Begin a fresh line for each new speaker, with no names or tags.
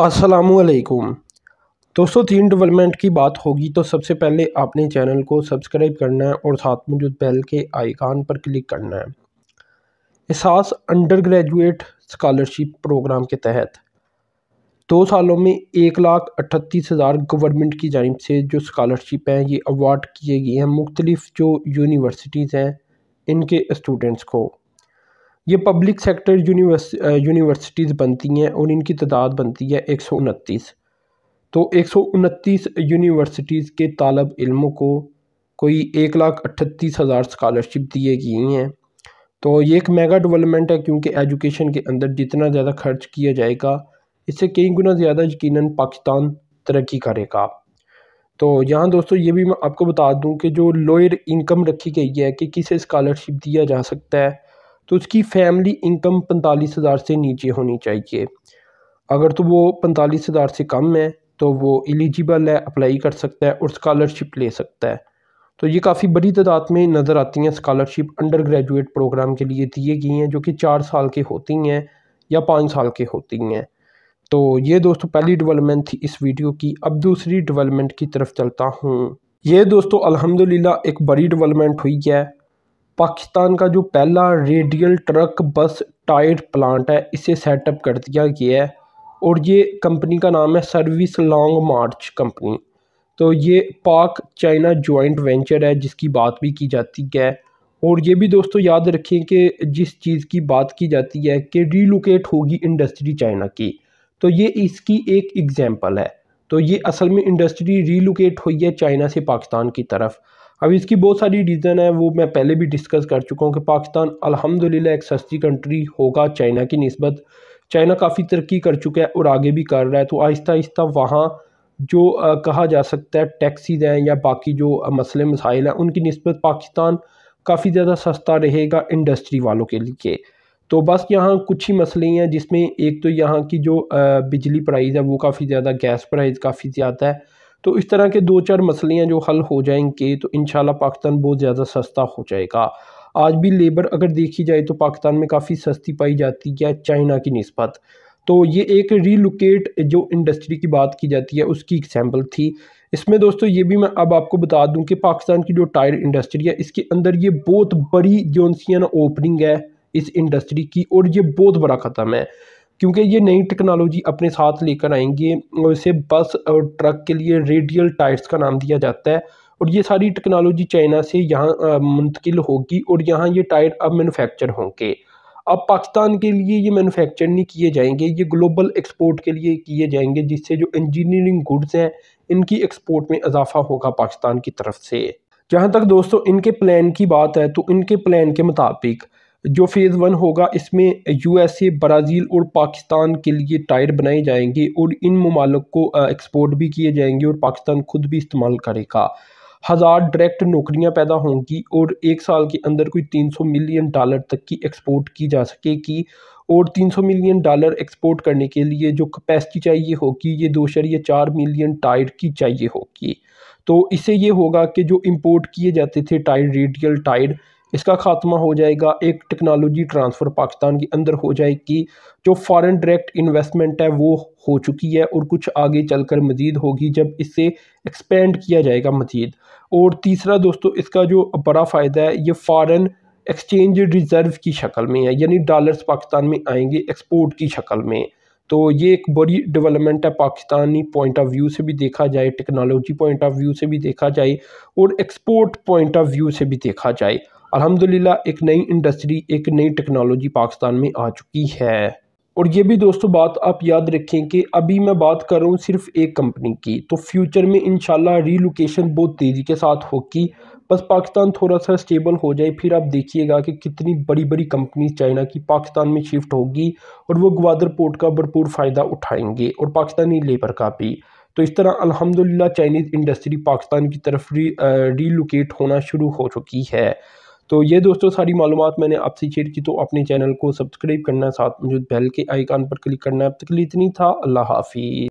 असलकुम दोस्तों तीन डेवलपमेंट की बात होगी तो सबसे पहले आपने चैनल को सब्सक्राइब करना है और साथ में जो बेल के आइकान पर क्लिक करना है एहसास अंडर ग्रेजुएट स्कॉलरशिप प्रोग्राम के तहत दो सालों में एक लाख अठतीस हज़ार गवर्नमेंट की जानब से जो स्कॉलरशिप हैं ये अवार्ड किए गए हैं मुख्तलिफ़ जो यूनिवर्सिटीज़ हैं इनके स्टूडेंट्स को ये पब्लिक सेक्टर यूनिवर्स यूनिवर्सिटीज़ बनती हैं और इनकी तादाद बनती है एक सौ उनतीस तो एक सौ उनतीस यूनिवर्सिटीज़ के तालब इलमों को कोई एक लाख अट्ठतीस हज़ार स्कॉलरशिप दिए गई हैं तो ये एक मेगा डेवलपमेंट है क्योंकि एजुकेशन के अंदर जितना ज़्यादा खर्च किया जाएगा इससे कई गुना ज़्यादा यकीन पाकिस्तान तरक्की करेगा तो यहाँ दोस्तों ये भी मैं आपको बता दूँ कि जो लोअर इनकम रखी गई है कि किसे स्कॉलरशिप दिया जा सकता है तो उसकी फैमिली इनकम पैंतालीस हज़ार से नीचे होनी चाहिए अगर तो वो पैंतालीस हज़ार से कम है तो वो एलिजिबल है अप्लाई कर सकता है और स्कॉलरशिप ले सकता है तो ये काफ़ी बड़ी तादाद में नज़र आती हैं स्कॉलरशिप अंडर ग्रेजुएट प्रोग्राम के लिए दिए गई हैं जो कि चार साल के होती हैं या पाँच साल के होती हैं तो ये दोस्तों पहली डेवलपमेंट थी इस वीडियो की अब दूसरी डेवलपमेंट की तरफ चलता हूँ ये दोस्तों अल्हम्दुलिल्लाह एक बड़ी डेवलपमेंट हुई है पाकिस्तान का जो पहला radial truck bus tyre plant है इसे सेटअप कर दिया गया है और ये कंपनी का नाम है सर्विस लॉन्ग मार्च कंपनी तो ये पाक चाइना जॉइंट वेंचर है जिसकी बात भी की जाती है और ये भी दोस्तों याद रखें कि जिस चीज़ की बात की जाती है कि रीलोकेट होगी इंडस्ट्री चाइना की तो ये इसकी एक एग्ज़ाम्पल है तो ये असल में इंडस्ट्री रीलोकेट हुई है चाइना से पाकिस्तान की तरफ अब इसकी बहुत सारी रीज़न है वो मैं पहले भी डिस्कस कर चुका हूँ कि पाकिस्तान अल्हम्दुलिल्लाह एक सस्ती कंट्री होगा चाइना की नस्बत चाइना काफ़ी तरक्की कर चुका है और आगे भी कर रहा है तो आहिस्ता आहिस्ता वहाँ जो आ, कहा जा सकता है टैक्सीज हैं या बाकी जो आ, मसले मसाइल हैं उनकी नस्बत पाकिस्तान काफ़ी ज़्यादा सस्ता रहेगा इंडस्ट्री वालों के लिए तो बस यहाँ कुछ ही मसले हैं जिसमें एक तो यहाँ की जो आ, बिजली प्राइस है वो काफ़ी ज़्यादा गैस प्राइस काफ़ी ज़्यादा है तो इस तरह के दो चार मसलियाँ जो हल हो जाएंगे तो इन पाकिस्तान बहुत ज़्यादा सस्ता हो जाएगा आज भी लेबर अगर देखी जाए तो पाकिस्तान में काफ़ी सस्ती पाई जाती है चाइना की नस्बत तो ये एक रीलोकेट जो इंडस्ट्री की बात की जाती है उसकी एग्जाम्पल थी इसमें दोस्तों ये भी मैं अब आपको बता दूं कि पाकिस्तान की जो टायर इंडस्ट्री है इसके अंदर ये बहुत बड़ी जो ओपनिंग है इस इंडस्ट्री की और ये बहुत बड़ा ख़त्म है क्योंकि ये नई टेक्नोलॉजी अपने साथ लेकर आएंगे और इसे बस और ट्रक के लिए रेडियल टायर्स का नाम दिया जाता है और ये सारी टेक्नोलॉजी चाइना से यहाँ मुंतकिल होगी और यहाँ ये टायर अब मैनुफैक्चर होंगे अब पाकिस्तान के लिए ये मैनुफैक्चर नहीं किए जाएंगे ये ग्लोबल एक्सपोर्ट के लिए किए जाएंगे जिससे जो इंजीनियरिंग गुड्स हैं इनकी एक्सपोर्ट में इजाफा होगा पाकिस्तान की तरफ से जहाँ तक दोस्तों इनके प्लान की बात है तो इनके प्लान के मुताबिक जो फ़ेज़ वन होगा इसमें यूएसए ब्राज़ील और पाकिस्तान के लिए टायर बनाए जाएंगे और इन ममालक को एक्सपोर्ट भी किए जाएंगे और पाकिस्तान खुद भी इस्तेमाल करेगा हज़ार डायरेक्ट नौकरियां पैदा होंगी और एक साल के अंदर कोई तीन सौ मिलियन डॉलर तक की एक्सपोर्ट की जा सकेगी और तीन सौ मिलियन डॉलर एक्सपोर्ट करने के लिए जो कैपेसिटी चाहिए होगी ये दो या चार मिलियन टायर की चाहिए होगी तो इससे ये होगा कि जो इंपोर्ट किए जाते थे टायर रेडियल टायर इसका खात्मा हो जाएगा एक टेक्नोलॉजी ट्रांसफ़र पाकिस्तान के अंदर हो जाएगी जो फॉरेन डायरेक्ट इन्वेस्टमेंट है वो हो चुकी है और कुछ आगे चलकर मज़ीद होगी जब इसे एक्सपेंड किया जाएगा मज़ीद और तीसरा दोस्तों इसका जो बड़ा फ़ायदा है ये फॉरेन एक्सचेंज रिज़र्व की शक्ल में है यानी डॉलर्स पाकिस्तान में आएंगे एक्सपोर्ट की शक्ल में तो ये एक बड़ी डेवलपमेंट है पाकिस्तानी पॉइंट ऑफ व्यू से भी देखा जाए टेक्नोलॉजी पॉइंट ऑफ व्यू से भी देखा जाए और एक्सपोर्ट पॉइंट ऑफ व्यू से भी देखा जाए अलहमदिल्ला एक नई इंडस्ट्री एक नई टेक्नोलॉजी पाकिस्तान में आ चुकी है और ये भी दोस्तों बात आप याद रखें कि अभी मैं बात कर रहा हूँ सिर्फ एक कंपनी की तो फ्यूचर में इन रीलोकेशन बहुत तेज़ी के साथ होगी बस पाकिस्तान थोड़ा सा स्टेबल हो जाए फिर आप देखिएगा कि कितनी बड़ी बड़ी कंपनी चाइना की पाकिस्तान में शिफ्ट होगी और वो ग्वादर पोर्ट का भरपूर फ़ायदा उठाएंगे और पाकिस्तानी लेबर का भी तो इस तरह अलहमदिल्ला चाइनीज़ इंडस्ट्री पाकिस्तान की तरफ री रीलोकेट होना शुरू हो चुकी है तो ये दोस्तों सारी मालूम मैंने आपसे शेयर की तो अपने चैनल को सब्सक्राइब करना साथ मौजूद बेल के आइकान पर क्लिक करना है अब तक लिए इतनी था अल्लाह हाफिज़